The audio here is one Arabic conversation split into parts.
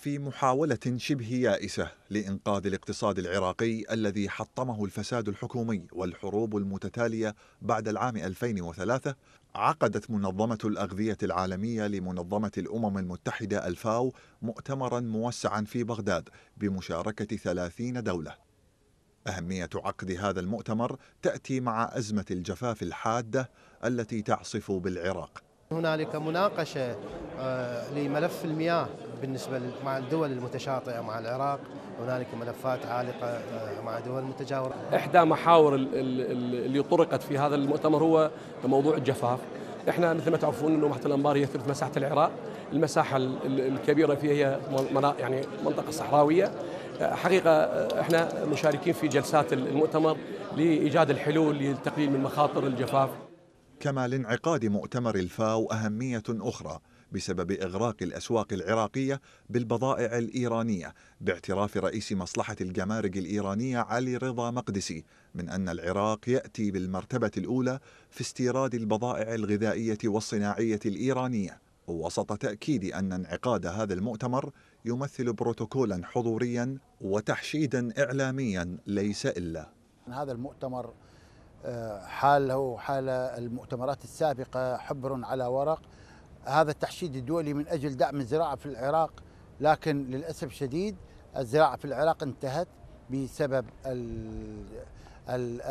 في محاولة شبه يائسة لإنقاذ الاقتصاد العراقي الذي حطمه الفساد الحكومي والحروب المتتالية بعد العام 2003 عقدت منظمة الأغذية العالمية لمنظمة الأمم المتحدة الفاو مؤتمرا موسعا في بغداد بمشاركة 30 دولة أهمية عقد هذا المؤتمر تأتي مع أزمة الجفاف الحادة التي تعصف بالعراق هنالك مناقشة آه، لملف المياه بالنسبه مع الدول المتشاطئه مع العراق هنالك ملفات عالقه آه، مع دول متجاوره احدى محاور اللي طرقت في هذا المؤتمر هو موضوع الجفاف احنا مثل ما تعرفون انه محطه الانبار هي ثلث مساحه العراق المساحه الكبيره فيها هي يعني منطقه صحراويه آه، حقيقه آه، احنا مشاركين في جلسات المؤتمر لايجاد الحلول للتقليل من مخاطر الجفاف كما لانعقاد مؤتمر الفاو اهميه اخرى بسبب إغراق الأسواق العراقية بالبضائع الإيرانية باعتراف رئيس مصلحة الجمارك الإيرانية علي رضا مقدسي من أن العراق يأتي بالمرتبة الأولى في استيراد البضائع الغذائية والصناعية الإيرانية وسط تأكيد أن انعقاد هذا المؤتمر يمثل بروتوكولا حضوريا وتحشيدا إعلاميا ليس إلا هذا المؤتمر آه، حاله حال المؤتمرات السابقة حبر على ورق هذا التحشيد الدولي من أجل دعم الزراعة في العراق لكن للأسف الشديد الزراعة في العراق انتهت بسبب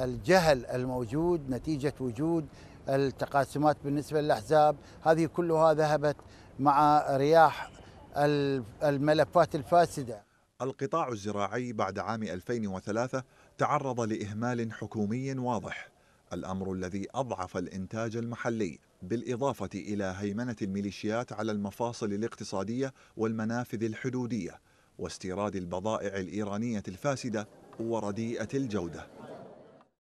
الجهل الموجود نتيجة وجود التقاسمات بالنسبة للأحزاب هذه كلها ذهبت مع رياح الملفات الفاسدة القطاع الزراعي بعد عام 2003 تعرض لإهمال حكومي واضح الأمر الذي أضعف الإنتاج المحلي بالإضافة إلى هيمنة الميليشيات على المفاصل الاقتصادية والمنافذ الحدودية واستيراد البضائع الإيرانية الفاسدة ورديئة الجودة